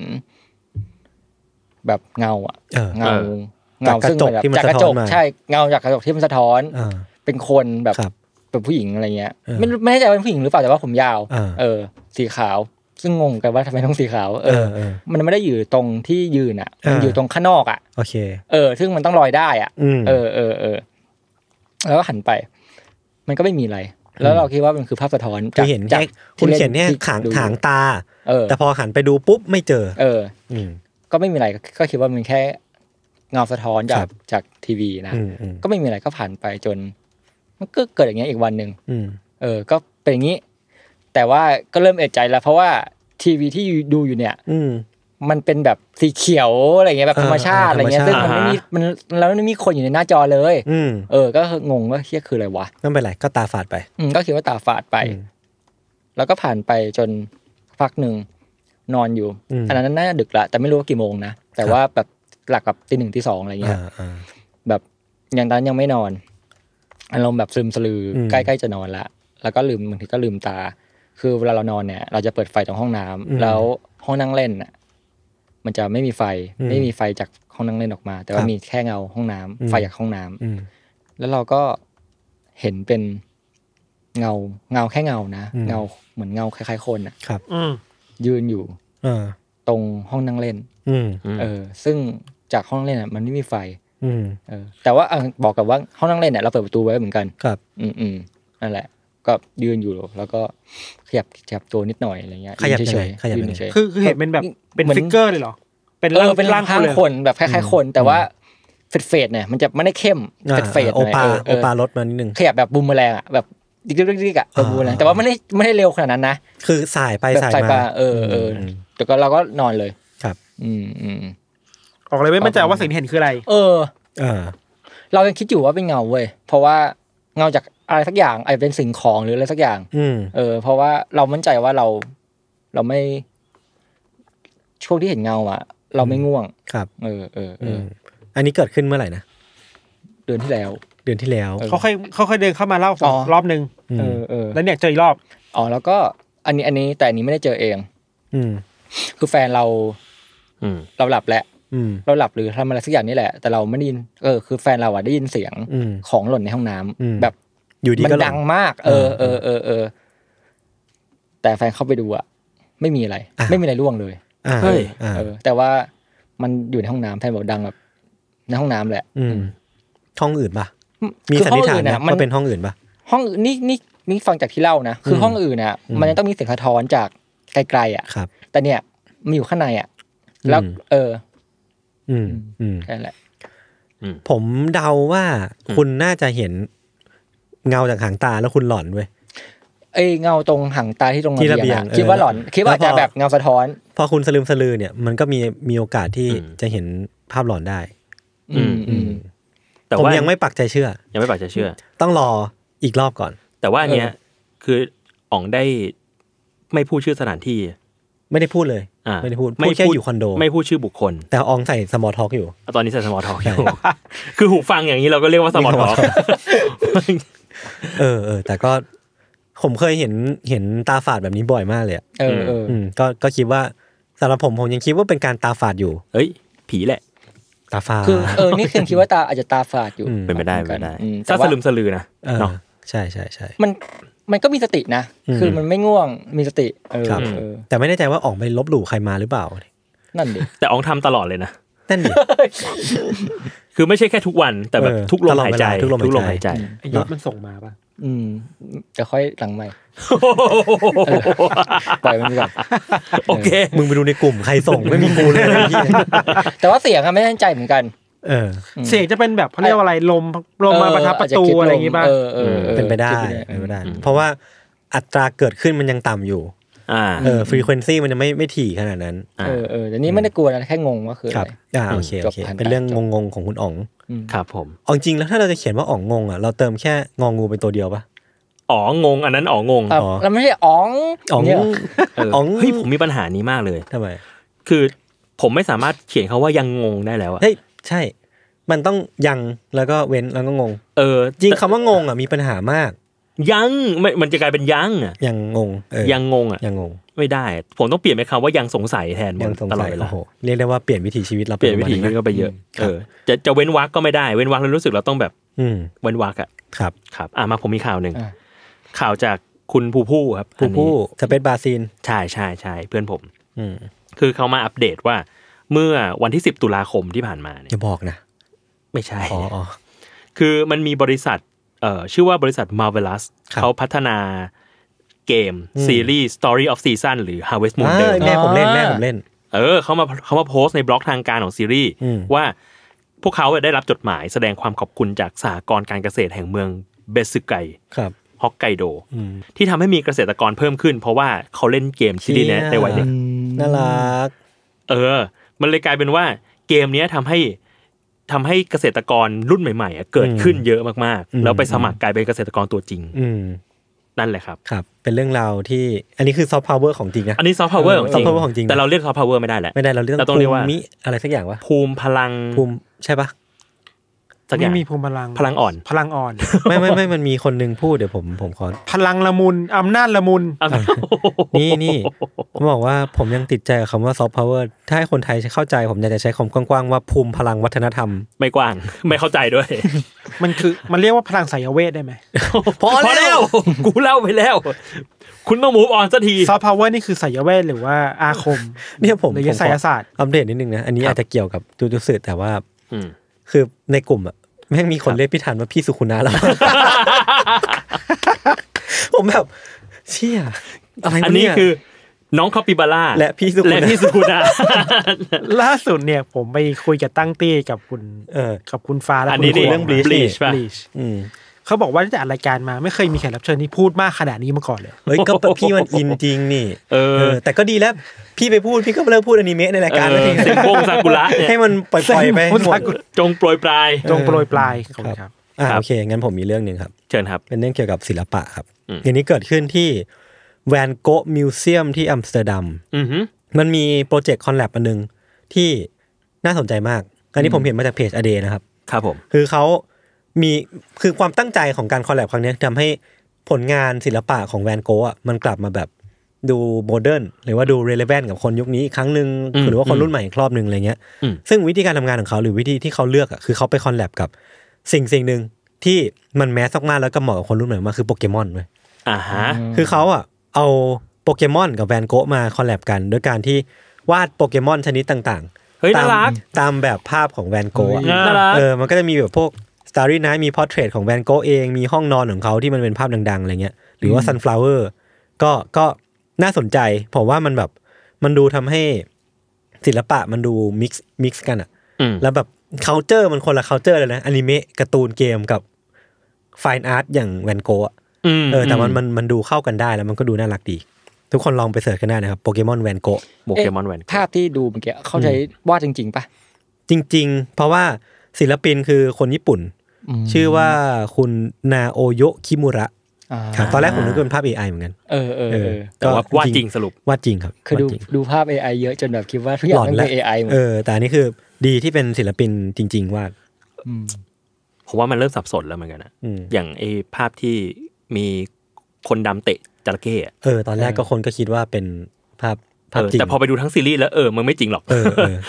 แบบเงาอ่ะเงาเงาซึ่งแบบจากกระจกใช่เงาจากกระจกที่มันสะท้อนเป็นคนแบบเป็นผู้หญิงอะไรเงี้ยไม่ไม่แน่ใจเป็นผู้หญิงหรือเปล่าแต่ว่าผมยาวเออสีขาว ซึ่งงงกันว่าทำไมต้องสีขาวเออมันไม่ได้อยู่ตรงที่ยืนอ่ะมันอยู่ตรงข้างนอกอ่ะโอเคเออซึ่งมันต้องลอยได้อ่ะเออเออเออแล้วก็หันไป มันก็ไม่มีอะไร แล้วเราคิดว่ามันคือภาพสะท้อนจากเห็นจากคุณเห็นเนี่ยขางขางตาแต่พอหันไปดูปุ๊บไม่เจอ เอออืมก็ไม่มีอะไรก็คิดว่ามันแค่เงาสะท้อนจากจากทีวีนะก็ไม่มีอะไรก็ผ่านไปจน มันก็เกิดอย่างเงี้ยอีกวันหนึ่งเออ ก็เป็นอย่างนี้ แต่ว่าก็เริ่มเอ็ใจแล้ว เพราะว่าทีวีที่ดูอยู่เนี่ย อืมันเป็นแบบสีเขียวอะไรเงี้ยแบบธรรมชาติอะไรเงี้ยซึ่งมันไม่มีมันแล้วไม่มีคนอยู่ในหน้าจอเลยเออก็งงว่าเฮียคืออะไรวะไม่เป็นไรก็ตาฝาดไป อืก็คิดว่าตาฝาดไป แล้วก็ผ่านไปจนพักหนึ่งนอนอยู่อันนั้นน่าดึกละแต่ไม่รู้ว่ากี่โมงนะแต่ว่าแบบหลักกับตีหนึ่งตีสองอะไรเงี้ยแบบอย่างตอนยังไม่นอนอารมณ์แบบซึมสลือใกล้ๆจะนอนละแล้วก็ลืมบางทีก็ลืมตา คือเวลาเรานอนเนี่ย เราจะเปิดไฟตรงห้องน้ำ แล้วห้องนั่งเล่นอ่ะมันจะไม่มีไฟ ไม่มีไฟจากห้องนั่งเล่นออกมา แต่ว่ามีแค่เงาห้องน้ำ ไฟจากห้องน้ำแล้วเราก็เห็นเป็นเงา เงาแค่เงานะเงาเหมือนเงาคล้าย ๆ คนอ่ะครับ อืยืนอยู่อตรงห้องนั่งเล่น อืเออ ซึ่งจากห้องเล่นอ่ะมันไม่มีไฟเออแต่ว่าบอกกับว่าห้องนั่งเล่นเนี่ยเราเปิดประตูไว้เหมือนกันครับ อืมอืมนั่นแหละก็ยืนอยู่แล้วก็ขยับขยับตัวนิดหน่อยอะไรเงี้ยขยับเฉยขยับเฉยคือคือเห็นเป็นแบบเป็นฟิกเกอร์เลยเหรอ เป็นร่างเป็นร่างคนแบบคล้าย ๆ คน แต่ว่าเฟดเฟดเนี่ย มันจะไม่ได้เข้มเฟดเฟดโอปาโอปาลดมานิดนึงขยับแบบบูมแมลงอ่ะแบบดิกดิกดิกอ่ะแบบบูมแมลงแต่ว่าไม่ได้ไม่ได้เร็วขนาดนั้นนะคือสายไปสายมาเออเออแต่ก็เราก็นอนเลยครับ อืมอืมออกเลยไม่มั่นใจว่าสิ่งที่เห็นคืออะไร เออ เออ เรายังคิดอยู่ว่าเป็นเงาเว้ย เพราะว่าเงาจากอะไรสักอย่าง อาจจะเป็นสิ่งของหรืออะไรสักอย่าง อืมเออ เพราะว่าเรามั่นใจว่าเราเราไม่ช่วงที่เห็นเงาอะเราไม่ง่วง ครับ เออเออเอออันนี้เกิดขึ้นเมื่อไหร่นะเดือนที่แล้ว เดือนที่แล้วเขาเคยเขาเคยเดินเข้ามาเล่าองรอบหนึ่งเออ เออ แล้วเนี่ยเจออีกรอบ อ๋อ แล้วก็ อันนี้ อันนี้แต่อันนี้ไม่ได้เจอเอง อืม คือแฟนเรา อืมเราหลับแล้วเราหลับหรือทำอะไรสักอย่างนี่แหละแต่เราไม่ได้ยินเออคือแฟนเราอะได้ยินเสียงของหล่นในห้องน้ำแบบ อยู่ดีมันดังมาก เออเออเออเออแต่แฟนเข้าไปดูอะไม่มีอะไร ไม่มีอะไรร่วงเลยเฮ้ยเออ แต่ว่ามันอยู่ในห้องน้ำแฟนบอกดังแบบในห้องน้ำแหละ อืห้องอื่นปะมีสันนิษฐานนะมันเป็นห้องอื่นปะห้องนี่นี่นี่ฟังจากที่เล่านะคือห้องอื่นี่ะ มันต้องมีเสียงสะท้อนจากไกลๆอ่ะแต่เนี่ยมันอยู่ข้างในอ่ะแล้วเอออืมอืมแค่แหละผมเดาว่าคุณน่าจะเห็นเงาจากหางตาแล้วคุณหลอนเว้ยเอ้เงาตรงหางตาที่ตรงระเบียงคิดว่าหลอนคิดว่าจะแบบเงาสะท้อน พอคุณสลืมสลือเนี่ยมันก็มีมีโอกาสที่จะเห็นภาพหลอนได้ อืมอืม แต่ผมยังไม่ปักใจเชื่อยังไม่ปักใจเชื่อ ต้องรออีกรอบก่อน แต่ว่าเนี้ยคืออ๋องได้ไม่พูดชื่อสถานที่ไม่ได้พูดเลยไม่ได้พูด ไม่แค่อยู่คอนโด ไม่พูดชื่อบุคคล แต่อองใส่สมอลท็อกอยู่ตอนนี้ใส่สมอลท็อกอยู่คือหูฟังอย่างนี้เราก็เรียกว่าสมอลท็อกเออ เออ แต่ก็ ผมเคยเห็น เห็นตาฝาดแบบนี้บ่อยมากเลยเออ เออก็ ก็คิดว่าสำหรับผมผมยังคิดว่าเป็นการตาฝาดอยู่เอ้ย ผีแหละ ตาฝาด คือ เออ นี่คือคิดว่าตาอาจจะตาฝาดอยู่ เป็นไปได้เป็นไปได้ซาสลึมสลือนะเนาะใช่ใช่ใช่มันมันก็มีสตินะ คือมันไม่ง่วง มีสติเออแต่ไม่แน่ใจว่าอ๋องไปลบหลู่ใครมาหรือเปล่า นั่นดิ แต่อ๋องทำตลอดเลยนะ นั่นดิ คือไม่ใช่แค่ทุกวัน แต่แบบทุกลมหายใจทุกลมหายใจยศมันส่งมาป่ะอืมจะค่อยหลังใหม่ปล่อยมันก่อนโอเคมึงไปดูในกลุ่มใครส่งไม่มีกูเลยแต่ว่าเสียงอะไม่แน่ใจเหมือนกันเสียงจะเป็นแบบเขาเรียกว่าอะไรลมลมมาประทับประตูอะไรอย่างงี้บ้างเป็นไปได้เป็นไปได้ เพราะว่าอัตราเกิดขึ้นมันยังต่ำอยู่เออฟรีเควนซี่มันจะไม่ไม่ถี่ขนาดนั้นเออเออแต่นี้ไม่ได้กลัวนะแค่งงว่าคืออะไรอ่าโอเคโอเคเป็นเรื่องงงๆของคุณอ๋องครับผม๋องจริงแล้วถ้าเราจะเขียนว่าอ๋องงอ่ะเราเติมแค่งองงูเป็นตัวเดียวปะอ๋องง อันนั้นอ๋องงอเราไม่ใช่อ๋องอ๋องอ๋องเฮ้ยผมมีปัญหานี้มากเลยทำไมคือผมไม่สามารถเขียนเขาว่ายังงงได้แล้วอะเฮ้ยใช่ มันต้องยังแล้วก็เว้นแล้วก็งง เออ จริงคำว่างงอ่ะมีปัญหามาก ยังไม่ มันจะกลายเป็นยังอ่ะ ยังงงยังงงอ่ะ ยังงง ไม่ได้ ผมต้องเปลี่ยนไปคำว่ายังสงสัยแทนมังสงสัยเหรอเรียกได้ว่าเปลี่ยนวิถีชีวิตเราเปลี่ยนวิถีชีวิตก็ไปเยอะ เออ จะจะเว้นวักก็ไม่ได้เว้นวักเรารู้สึกเราต้องแบบ อืเว้นวักอ่ะ ครับ ครับ อ่ะมาผมมีข่าวหนึ่งข่าวจากคุณผู้ผู้ครับผู้ผู้สเปซบาซินใช่ใช่ใช่เพื่อนผม อืคือเขามาอัปเดตว่าเมื่อวันที่สิบตุลาคมที่ผ่านมาเนี่ยจะบอกนะ ไม่ใช่คือมันมีบริษัทชื่อว่าบริษัท Marvelous เขาพัฒนาเกม ซีรีส์ Story of Season หรือ Harvest Moon เดิมแม่ผมเล่นแม่ผมเล่น เออเขามาเขามาโพสในบล็อกทางการของซีรีส์ว่าพวกเขาได้รับจดหมายแสดงความขอบคุณจากสากรการเกษตรแห่งเมืองเบสึไกฮอกไกโดที่ทำให้มีเกษตรกรเพิ่มขึ้น เพราะว่าเขาเล่นเกมซีรีส์นี้ในวัยเด็กน่ารักเออมันเลยกลายเป็นว่าเกมนี้ทำให้ ทำให้เกษตรกรรุ่นใหม่ๆเกิดขึ้นเยอะมากๆแล้วไปสมัครกลายเป็นเกษตรกรตัวจริงนั่นแหละครับครับ เป็นเรื่องราวที่ อันนี้คือซอฟต์พาวเวอร์ของจริงนะอันนี้ซอฟต์พาวเวอร์ของจริงแต่เราเรียกซอฟต์พาวเวอร์ไม่ได้แหละไม่ได้เราเรียกต้องู่มิอะไรสักอย่างวะภูมิพลังภูมิใช่ปะสักอย่างไม่มีพลังพลังอ่อน พลังอ่อน ไม่ไม่ไม่มันมีคนหนึ่งพูดเดี๋ยวผมผมขอพลังละมุนอำนาจละมุนนี่นี่ ผมบอกว่าผมยังติดใจคำคำว่าซอฟต์พาวเวอร์ถ้าให้คนไทยเข้าใจ ผมอยากจะใช้คำกว้างๆ ว่าภูมิพลังวัฒนธรรมไม่กว้าง ไม่เข้าใจด้วย มันคือมันเรียกว่าพลังสายเวทได้ไหมพอแล้ว กูเล่าไปแล้ว คุณต้องมูฟออนสักทีซอฟต์พาวเวอร์นี่คือสายเวทหรือว่าอาคมเนี่ยผมหรือสายศาสตร์อัปเดตนิดนึงนะอันนี้อาจจะเกี่ยวกับจูจืสอแต่ว่าคือในกลุ่มอ่ะ แม่งมีคนเรียกพี่ธันว่าพี่สุขุนาแล้ว ผมแบบเชี่ยอะไรอันนี้คือ น้องคอปิบาร่า และพี่สุขุนาล่าสุดเนี่ยผมไปคุยกับตั้งตี้กับคุณ เออ กับคุณฟ้าแล้วคุนเรื่องบลีชบลีชเขาบอกว่าตั้งแต่รายการมาไม่เคยมีแขกรับเชิญที่พูดมากขนาดนี้มาก่อนเลย เฮ้ยก็พี่มันอินจริงนี่ เออแต่ก็ดีแล้วพี่ไปพูดพี่ก็เริ่มพูดอนิเมะในรายการแล้วทีเซ็งโป้งซากุระให้มันปล่อยไปหมดจงโปรยปลายจงโปรยปลายครับอ่าโอเคงั้นผมมีเรื่องหนึ่งครับเชิญครับเป็นเรื่องเกี่ยวกับศิลปะครับอย่างนี้เกิดขึ้นที่แวนโกะมิวเซียมที่อัมสเตอร์ดัมมันมีโปรเจกต์คอนแลบอันหนึ่งที่น่าสนใจมากอันนี้ผมเห็นมาจากเพจอเดนะครับ ครับผมคือเขามีคือความตั้งใจของการคอลแลบครั้งนี้ทำให้ผลงานศิลปะของแวนโกะมันกลับมาแบบดูโมเดิร์นหรือว่าดูเรเลเวนกับคนยุคนี้อีกครั้งหนึ่งหรือว่าคนรุ่นใหม่อีกรอบหนึ่งอะไรเงี้ย ซึ่งวิธีการทำงานของเขา หรือวิธีที่เขาเลือกอ่ะคือเขาไปคอลแลบกับสิ่งสิ่งหนึ่งที่มันแมสมากาแล้วก็เหมาะกับคนรุ่นใหม่มากคือโปเกมอนเลยอ่าฮะคือเขาอ่ะเอาโปเกมอนกับแวนโกะมาคอลแลบกันด้วยการที่วาดโปเกมอนชนิดต่าง ๆเฮ้ยน่ารักตามแบบภาพของแวนโกะเออมันก็จะมีแบบพวกตอรี่นะมีพอร์เทรตของแวนโกเองมีห้องนอนของเขาที่มันเป็นภาพดัง ๆอะไรเงี้ยหรือว่าซันฟลาวเวอร์ก็ก็น่าสนใจผมว่ามันแบบมันดูทำให้ศิลปะมันดูมิกซ์มิกซ์กันอะแล้วแบบคาเจอร์มันคนละคาเจอร์เลยนะอนิเมะการ์ตูนเกมกับฟายอาร์ตอย่างแวนโกะเออ แต่มันมันมันดูเข้ากันได้แล้วมันก็ดูน่ารักดี ทุกคนลองไปเสิร์ชกันได้นะครับโปเกมอนแวนโกะโปเกมอนแวนภาพที่ดูเมื่อกี้เขาใช้วาดจริงๆปะจริง ๆ เพราะว่าศิลปินคือคนญี่ปุ่นชื่อว่าคุณนาโอโยคิมุระตอนแรกผมนึกว่าเป็นภาพ AI เหมือนกัน เออเออแต่ว่าวาดจริงสรุปวาดจริงครับ คือดูดูภาพ AI เยอะ จนแบบคิดว่าทุกอย่างมันเป็น AI หมดเออ แต่นี่คือดีที่เป็นศิลปินจริง ๆวาดผมว่ามันเริ่มสับสนแล้วเหมือนกันนะอย่างไอ้ภาพที่มีคนดำเตะจระเข้เออ ตอนแรกก็คนก็คิดว่าเป็นภาพภาพจริง แต่พอไปดูทั้งซีรีส์แล้วเออ มันไม่จริงหรอก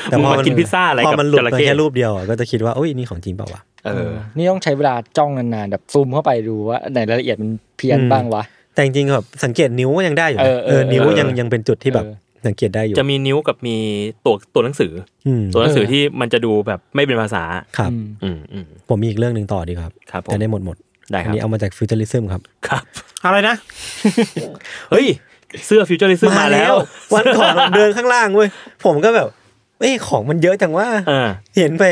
แต่พอมันกินพิซซ่าอะไรกับจระเข้แค่รูปเดียว ก็จะคิดว่าโอ้ยนี่ของจริงเปล่าวะเออนี่ต้องใช้เวลาจ้องนานๆแบบซูมเข้าไปดูว่าไหนรายละเอียดมันเพี้ยนบ้างวะ แต่จริงๆแบบสังเกตนิ้วก็ยังได้อยู่เออนิ้วยังยังเป็นจุดที่แบบสังเกตได้อยู่จะมีนิ้วกับมีตัวตัวหนังสือตัวหนังสือที่มันจะดูแบบไม่เป็นภาษาครับผมมีอีกเรื่องหนึ่งต่อดีครับครับจะได้หมดหมดได้ครับนี่เอามาจากฟิวเจอริซึมครับครับ อะไรนะ เฮ้ยเสื้อฟิวเจอริซึมมาแล้ว วันก่อนเดินข้างล่างเว้ย ผมก็แบบเอ้ของมันเยอะจังว่าเห็นไป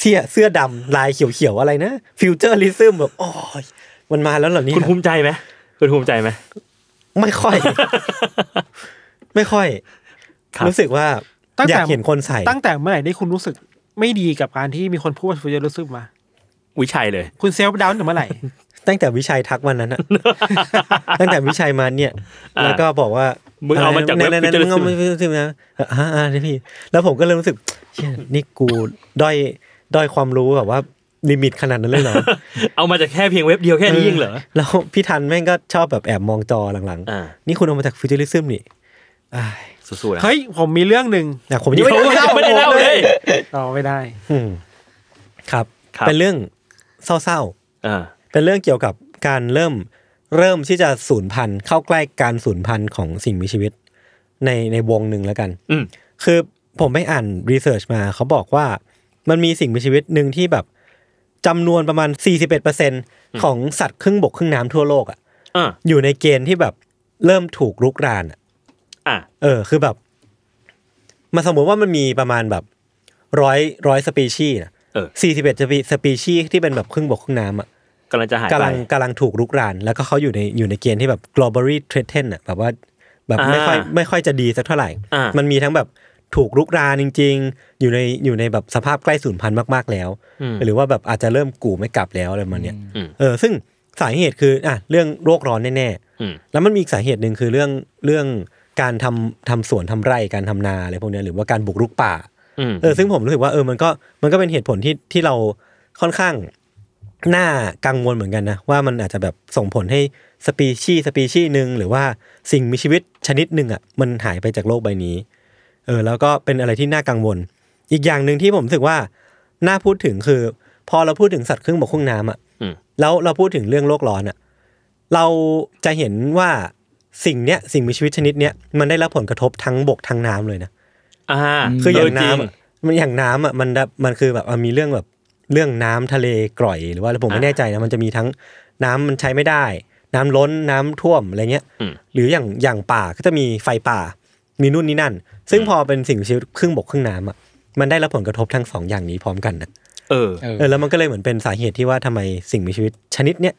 เสื้อเสื้อดำลายเขียวๆอะไรนะฟิวเจอร์ลิซึมแบบโอ้ย มันมาแล้วเหรอนี่คุณภูมิใจไหมคุณภูมิใจไหมไม่ค่อย ไม่ค่อย รู้สึกว่า อยากเห็นคนใส่ ตั้งแต่เมื่อไหร่ที่คุณรู้สึกไม่ดีกับการที่มีคนพูดว่าฟิวเจอร์ลิซึมมาวิชัยเลย คุณเซลฟ์ดาวน์ตั้งเมื่อไหร่ตั้งแต่วิชัยทักวันนั้นอะตั้งแต่วิชัยมาเนี่ย แล้วก็บอกว่ามึงเอามาจากเว็บฟิวเจอร์ลิซึมนะฮะนี่พี่ แล้วผมก็เริ่มรู้สึกนี่กูด้อยด้อยความรู้แบบว่า ลิมิตขนาดนั้นเลยเหรอเอามาจากแค่เพียงเว็บเดียวแค่นี้ยิ่งเหรอแล้วพี่ทันแม่งก็ชอบแบบแอบมองจอหลังๆนี่คุณเอามาจากฟิวเจอริซึมนี่สุดๆเฮ้ยผมมีเรื่องหนึ่งแต่ผมยังไม่ได้ไม่ได้เล่าเลยต่อไม่ได้ครับ เป็นเรื่องเศร้าๆเป็นเรื่องเกี่ยวกับการเริ่มเริ่มที่จะสูญพันธุ์เข้าใกล้การสูญพันธุ์ของสิ่งมีชีวิต ในในวงหนึ่งแล้วกัน อืคือผมไปอ่านรีเสิร์ชมา เขาบอกว่ามันมีสิ่งมีชีวิตหนึ่งที่แบบ จำนวนประมาณ 41%ของสัตว์ครึ่งบก ครึ่งน้ำทั่วโลกอ่ะอยู่ในเกณฑ์ที่แบบเริ่มถูกลุกรานอ่ะเออ คือแบบมาสมมติว่ามันมีประมาณแบบร้อยร้อยสปีชีส์นะสี่สิบเอ็ดสปีชีที่เป็นแบบครึ่งบกครึ่งน้ำอ่ะกำลังจะหายไปกำลังกำลังถูกลุกราน แล้วก็เขาอยู่ในอยู่ในเกณฑ์ที่แบบ globally threatened อ่ะแบบว่าแบบไม่ค่อยไม่ค่อยจะดีสักเท่าไหร่ มันมีทั้งแบบถูกรุกรานจริงๆอยู่ในอยู่ในแบบสภาพใกล้สูญพันธุ์มาก ๆแล้ว หรือว่าแบบอาจจะเริ่มกู่ไม่กลับแล้วอะไรมาเนี้ยเออซึ่งสาเหตุคืออ่ะเรื่องโรคร้อนแน่ๆแล้วมันมีอีกสาเหตุหนึ่งคือเรื่องเรื่องการทำทำสวนทำไร่การทำนาอะไรพวกนี้หรือว่าการบุกรุกป่าเออ ซึ่งผมรู้สึกว่าเออมันก็มันก็เป็นเหตุผลที่ที่เราค่อนข้างน่ากังวลเหมือนกันนะว่า มันอาจจะแบบส่งผลให้สปีชีส์สปีชีส์หนึ่งหรือว่าสิ่งมีชีวิตชนิดหนึ่งอ่ะมันหายไปจากโลกใบนี้เออแล้วก็เป็นอะไรที่น่ากังวล อีกอย่างหนึ่งที่ผมรู้สึกว่า น่าพูดถึงคือ พอเราพูดถึงสัตว์ครึ่งบกครึ่งน้ำอ่ะแล้วเราพูดถึงเรื่องโลกร้อนอ่ะเราจะเห็นว่าสิ่งเนี้ย สิ่งมีชีวิตชนิดเนี้ยมันได้รับผลกระทบทั้งบกทั้งน้ำเลยนะอ่า คืออย่างน้ำมันอย่างน้ำอ่ะมันมันคือแบบมีเรื่องแบบเรื่องน้ำทะเลกร่อยหรือว่าผมไม่แน่ใจนะมันจะมีทั้งน้ำมันใช้ไม่ได้ น้ำล้นน้ำท่วมอะไรเงี้ยหรืออย่างอย่างป่าก็จะมีไฟป่ามีนู่นนี่นั่น ซึ่งพอเป็นสิ่งมีชีวิตครึ่งบกครึ่งน้ำอ่ะ มันได้รับผลกระทบทั้งสองอย่างนี้พร้อมกันนะเออ เออ แล้วมันก็เลยเหมือนเป็นสาเหตุที่ว่าทำไมสิ่งมีชีวิตชนิดเนี้ย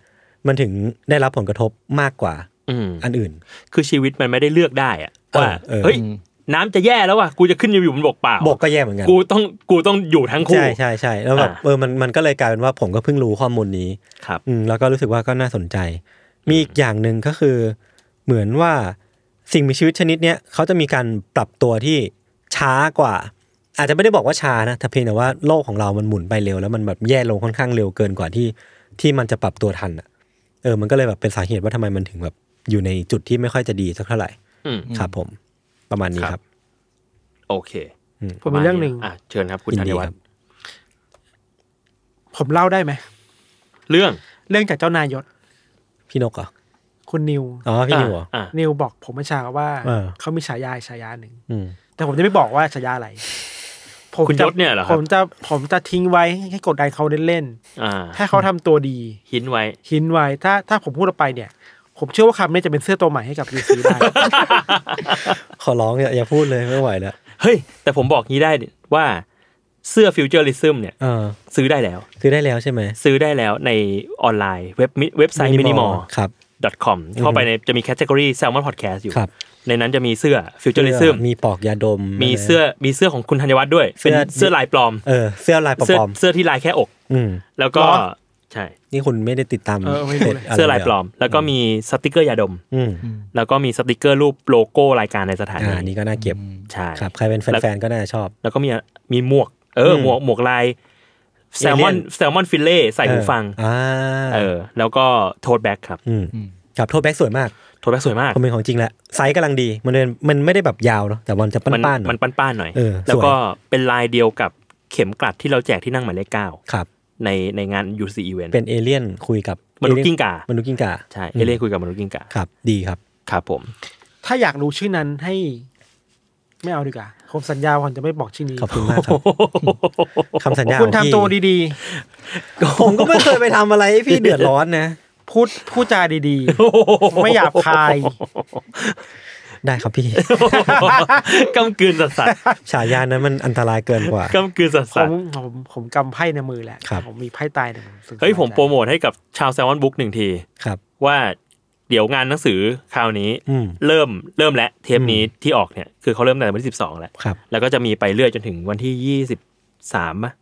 มันถึงได้รับผลกระทบมากกว่าอันอื่น คือชีวิตมันไม่ได้เลือกได้ อ่ะว่า เฮ้ยน้ำจะแย่แล้วว่ะกูจะขึ้นอยู่บนบกเปล่าบกก็แย่เหมือนกันกูต้องกูต้องอยู่ทั้งคู่ใช่ใช่ใช่แล้วแบบเออมันมันก็เลยกลายเป็นว่าผมก็เพิ่งรู้ข้อมูลนี้ครับอืมแล้วก็รู้สึกว่าก็น่าสนใจ มีอีกอย่างหนึ่งก็คือเหมือนว่าสิ่งมีชีวิตชนิดเนี้ยเขาจะมีการปรับตัวที่ช้ากว่า อาจจะไม่ได้บอกว่าช้านะแต่เพียงแต่ว่าโลกของเรามันหมุนไปเร็วแล้วมันแบบแย่ลงค่อนข้างเร็วเกินกว่าที่ ที่มันจะปรับตัวทันอ่ะเออมันก็เลยแบบเป็นสาเหตุว่าทำไมมันถึงแบบ อยู่ในจุดที่ไม่ค่อยจะดีสักเท่าไหร่ครับผม ประมาณนี้ครับ โอเคผมมีเรื่องหนึ่งเชิญครับคุณธนวัฒน์ผมเล่าได้ไหมเรื่องเรื่องจากเจ้านายศพี่นกเหรอคุณนิวอ๋อพี่นิวเหรอ นิวบอกผมเมื่อเช้าว่าเขามีฉายาฉายาหนึ่งแต่ผมจะไม่บอกว่าฉายาอะไร ผมจะเนี่ยเหรอครับผมจะผมจะทิ้งไว้ให้กดดันเขาเล่นๆถ้าเขาทำตัวดีหินไว้หินไว้ ถ้าถ้าผมพูดออกไปเนี่ยผมเชื่อว่าคำนี้จะเป็นเสื้อตัวใหม่ให้กับยูซีได้ขอร้องอย่าพูดเลยไม่ไหวแล้วเฮ้ยแต่ผมบอกงี้ได้ว่าเสื้อฟิวเจอริซึมเนี่ยซื้อได้แล้ว ซื้อได้แล้วใช่ไหมซื้อได้แล้วในออนไลน์เว็บมิเว็บไซต์มินิมอลครับ c o m เข้าไปในจะมีแคตตากรีแซลมอนพอดแคสต์อยู่ ในนั้นจะมีเสื้อฟิวเจอริซึมมีปอกยาดม มีเสื้อมีเสื้อของคุณธัญวัฒน์ด้วยเป็นเสื้อลายปลอมเออเสื้อลายปลอมเสื้อที่ลายแค่อก อืแล้วก็ ใช่ นี่คุณไม่ได้ติดตามเสื้อลายปลอม แล้วก็มีสติกเกอร์ยาดมแล้วก็มีสติกเกอร์รูปโลโก้รายการในสถานีอันนี้ก็น่าเก็บใช่ครับใครเป็นแฟนๆก็น่าชอบ แล้วก็มีมีหมวกเออหมวกหมวกลายแซลมอนแซลมอนฟิลเล่ใส่หูฟังเออแล้วก็โทดแบ็กครับครับโทดแบ็กสวยมากโทดแบ็กสวยมากผมเป็นของจริงแหละไซส์กำลังดี มันมันไม่ได้แบบยาวเนาะแต่มันจะปั้นป้านมันปั้นป้นหน่อยแล้วก็เป็นลายเดียวกับเข็มกลัดที่เราแจกที่นั่งหมายเลขเก้าครับ ในในงาน UC Event เป็นเอเลี่ยนคุยกับมนุษย์กิ้งกามนุษย์กิ้งกาใช่เอเลี่ยนคุยกับมนุษย์กิ้งกาครับดีครับครับผม ถ้าอยากรู้ชื่อนั้นใหไม่เอาดีกว่าผมสัญญาผมจะไม่บอกชื่อนี้ขอบคุณมากครับ คำสัญญาคุณทำตัวดีๆ ผมก็ไม่เคยไปทำอะไรให้พี่เดือดร้อนนะพูดพูดจาดีๆ ไม่หยาบคาย ได้ครับพี่กำกืนสัตว์ฉายานั้นมันอันตรายเกินกว่ากำกืนสัตว์ผมผมผมกำไพ่ในมือแหละผมมีไพ่ตายเนี่ยเฮ้ยผมโปรโมทให้กับชาวแซลมอนบุ๊กหนึ่งที ครับว่าเดี๋ยวงานหนังสือคราวนี้เริ่มเริ่มแล้วเทปนี้ที่ออกเนี่ยคือเขาเริ่มตั้งแต่วันที่สิบสองแล้วแล้วก็จะมีไปเรื่อยจนถึงวันที่ยี่สิบสามอ่ะ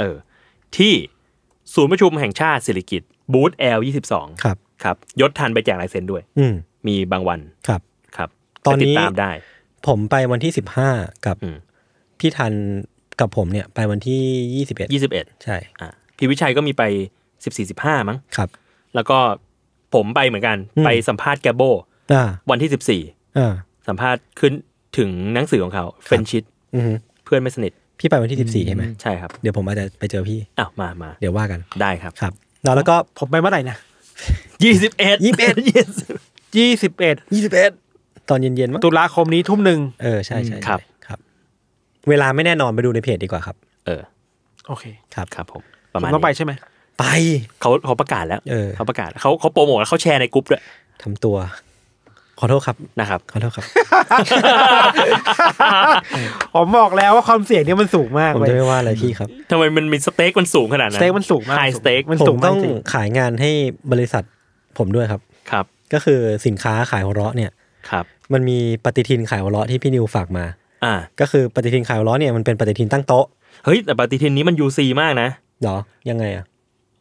เออ ที่ศูนย์ประชุมแห่งชาติสิริกิตบูธแอลยี่สิบสองครับครับ ยศทันไปแจกลายเซ็นด้วย อืมีบางวันครับครับตอนนี้ตามได้ ผมไปวันที่สิบห้ากับพี่ทันกับผมเนี่ย ไปวันที่ยี่สิบเอ็ดยี่สิบเอ็ดใช่อ่าพี่วิชัยก็มีไปสิบสี่สิบห้ามั้งครับ แล้วก็ผมไปเหมือนกัน ไปสัมภาษณ์แกโบวันที่สิบสี่สัมภาษณ์ขึ้นถึงหนังสือของเขาเฟนชิตเพื่อนไม่สนิท พี่ไปวันที่สิบสี่ใช่ไหมใช่ครับเดี๋ยวผมอาจจะไปเจอพี่อ้าวมามาเดี๋ยวว่ากันได้ครับครับแล้วก็ผมไปเมื่อไหร่นะยี่สิบเอ็ดยี่สิบเอ็ดยี่สิบเอ็ดยี่สิบเอ็ดตอนเย็นๆมั้งตุลาคมนี้ทุ่มหนึ่งเออ ใช่ใช่ครับ ครับ เวลาไม่แน่นอนไปดูในเพจดีกว่าครับ เออ โอเคครับครับผมประมาณต้องไปใช่ไหมไปเขาเขาประกาศแล้ว เขาประกาศเขาเขาโปรโมทแล้วเขาแชร์ในกลุ่มด้วยทำตัวขอโทษครับนะครับ ขอโทษครับผมบอกแล้วว่าความเสี่ยงนี่มันสูงมากผมเลยจะไม่ว่าอะไรพี่ครับทำไมมันมีสเต็กมันสูงขนาดนั้นสเต็กมันสูงมากไฮสเต็กมันผสูงมต้องขายงานให้บริษัทผมด้วยครับครับก็คือสินค้าขายหัวเราะเนี่ยครับ มันมีปฏิทินขายหัวเราะที่พี่นิว ฝากมา อ่าก็คือปฏิทินขายหัวเราะเนี่ยมันเป็นปฏิทินตั้งโต๊ะเฮ้ยแต่ปฏิทินนี้มัน UC มากนะเหรอยังไงอ่ะ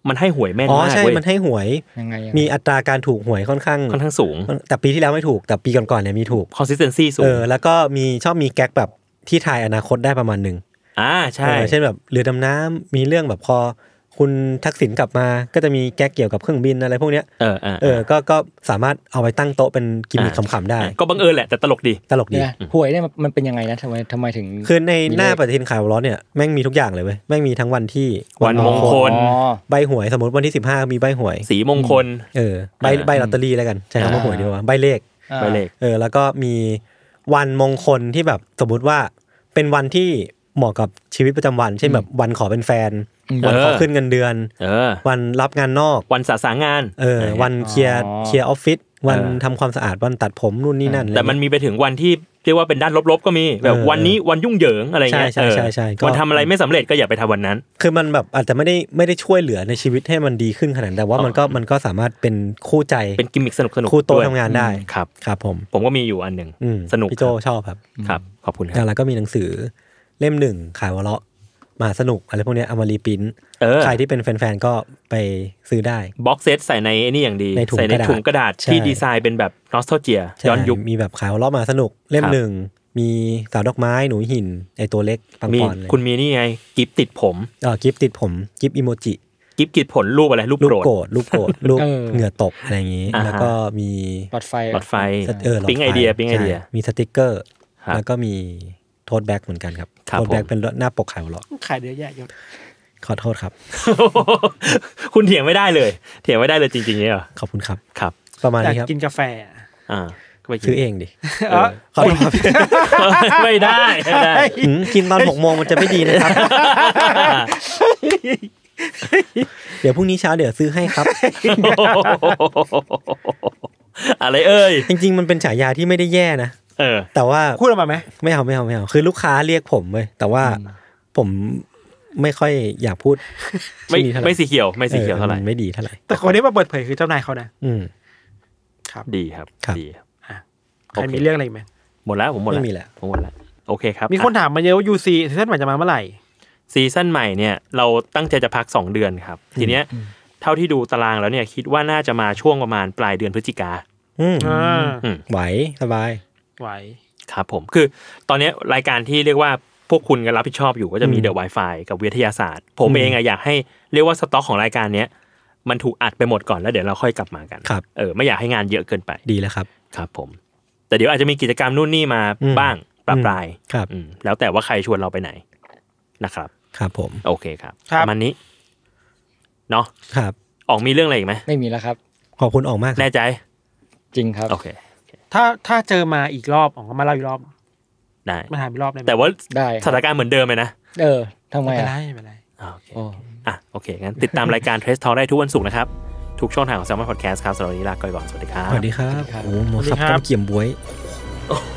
มันให้หวยแม่นมากอ๋อใช่มันให้หวยยังไงมีอัตราการถูกหวยค่อนข้างค่อนข้างสูง แต่ปีที่แล้วไม่ถูก แต่ปีก่อนๆเนี่ยมีถูก consistency สูเองอแล้วก็มีชอบมีแก๊กแบบที่ทายอนาคตได้ประมาณหนึ่งอ่าใช่เช่นแบบเรือดำน้ำมีเรื่องแบบพอคุณทักษิณกลับมาก็จะมีแก๊กเกี่ยวกับเครื่องบินอะไรพวกเนี้ยเออเออก็ก็สามารถเอาไปตั้งโต๊ะเป็นกิมมิคขำๆได้ ก็บังเอิญแหละแต่ตลกดีตลกดีหวยเนี่ยมันเป็นยังไงนะทำไมทำไมถึง คือในหน้าปฏิทินข่าวร้อนเนี่ยแม่งมีทุกอย่างเลยเว้ยแม่งมีทั้งวันที่วันมงคลใบหวยสมมติวันที่สิบห้ามีใบหวย สีมงคลเออใบใบลอตเตอรี่แล้วกันใช้คำว่าหวยดีกว่าใบเลขใบเลขเออแล้วก็มีวันมงคลที่แบบสมมติว่าเป็นวันที่เหมาะกับชีวิตประจำวันเช่นแบบวันขอเป็นแฟนวันขอขึ้นเงินเดือนวันรับงานนอกวันสะสางานเออวันเคลียร์เคลียร์ออฟฟิศวันทำความสะอาดวันตัดผมนู่นนี่นั่น แต่มันมีไปถึงวันที่เรียกว่าเป็นด้านลบๆก็มีแบบวันนี้วันยุ่งเหยิงอะไรเงี้ยใช่ใช่ใช่วันทำอะไรไม่สำเร็จก็อย่าไปทำวันนั้น คือมันแบบอาจจะไม่ได้ไม่ได้ช่วยเหลือในชีวิตให้มันดีขึ้นขนาดแต่ว่ามันก็มันก็สามารถเป็นคู่ใจเป็นกิมมิคสนุกสนุกคู่โตทำงานได้ ครับครับผมผมก็มีอยู่อันหนึ่งสนุกพี่โจชอบครับครับ ขอบคุณครับแล้วก็มีหนังสือเล่มหนึ่งขายวะเลามาสนุก อะไรพวกนี้เอามารีปิ้นใครที่เป็นแฟนๆก็ไปซื้อได้บ็อกเซตใส่ในนี่อย่างดีใส่ในถุงกระดาษที่ดีไซน์เป็นแบบนอสโตเจียย้อนยุคมีแบบขายรอบมาสนุกเล่มหนึ่ง มีสาวดอกไม้หนูหินไอตัวเล็กปังปอนเลยคุณมีนี่ไง กิฟติดผมอ๋อกิฟติดผม กิฟอิโมจิกิฟกิดผล รูปอะไรรูปโกรธรูปโกรธรูปเหงื่อตกอะไรอย่างนี้แล้วก็มีหลอดไฟหลอดไฟเออปิ๊งไอเดียปิ๊งไอเดียมีสติกเกอร์แล้วก็มีโทษแบ็กเหมือนกันครับโทษแบ็กเป็นหน้าปกขายหรอขายเดยอะแย่ยศขอโทษครับ คุณเถียงไม่ได้เลย เถียงไม่ได้เลยจริงๆเนี่ยขอบคุณครับ ครับ ประมาณนี้ครับกินกาแฟ อ่าซื้อเองดิขอโทษไม่ได้ไม่ได้กินตอนหกโมงมันจะไม่ดีนะครับ เดี๋ยวพรุ่งนี้เช้าเดี๋ยวซื้อให้ครับ อะไรเอ่ย จริงๆมันเป็นฉายาที่ไม่ได้แย่นะเออแต่ว่าพูดออกมาไหมไม่เอาไม่เอาไม่เอาคือลูกค้าเรียกผมเลยแต่ว่าผมไม่ค่อยอยากพูด ไม่ไม่สีเขียวไม่สีเขียวเท่าไหร่ไม่ดีเท่าไหร่แต่คนที่มาเปิดเผยคือเจ้านายเขานะอืมครับดีครับดีอ่ะใครมีเรื่องอะไรไหมหมดแล้วผมหมดแล้วไม่มีแล้วผมหมดแล้วโอเคครับ มีคนถามมาเยอะว่ายูซีซีซั่นใหม่จะมาเมื่อไหร่ซีซั่นใหม่เนี่ย เราตั้งใจจะพักสองเดือนครับทีเนี้ย เท่าที่ดูตารางแล้วเนี่ยคิดว่าน่าจะมาช่วงประมาณปลายเดือนพฤศจิกาอืมไหวสบายไว้ครับผมคือตอนนี้รายการที่เรียกว่าพวกคุณกันรับผิดชอบอยู่ก็จะมีเดอะ Wi-Fi กับวิทยาศาสตร์ ผมเองอะอยากให้เรียกว่าสต็อกของรายการเนี้ย มันถูกอัดไปหมดก่อนแล้วเดี๋ยวเราค่อยกลับมากันครับเออไม่อยากให้งานเยอะเกินไปดีแล้วครับ ครับ ผม แต่เดี๋ยวอาจจะมีกิจกรรมนู่นนี่มาบ้างปลาปลายครับแล้วแต่ว่าใครชวนเราไปไหนนะครับ ครับผม โอเคครับประมาณนี้เนาะครับ ออกมีเรื่องอะไรอีกไหมไม่มีแล้วครับ ขอบคุณออกมากแน่ใจ จริงครับ โอเคถ้าถ้าเจอมาอีกรอบอ๋อมาเล่าอีกรอบ ได้มาถามอีกรอบได้ แต่ว่าได้สถานการณ์เหมือนเดิมเลยนะ เออ ทำไมไม่เป็นไรไม่เป็นไรโอเคอ่ะ โอเค งั้นติดตามรายการเทสทอลได้ทุกวันศุกร์นะครับ ทุกช่องทางของแซมมอนพอดแคสต์ครับสำหรับวันนี้ลาไปก่อนสวัสดีครับ สวัสดีครับ โอ้โหโมซับกันเกี่ยมบวย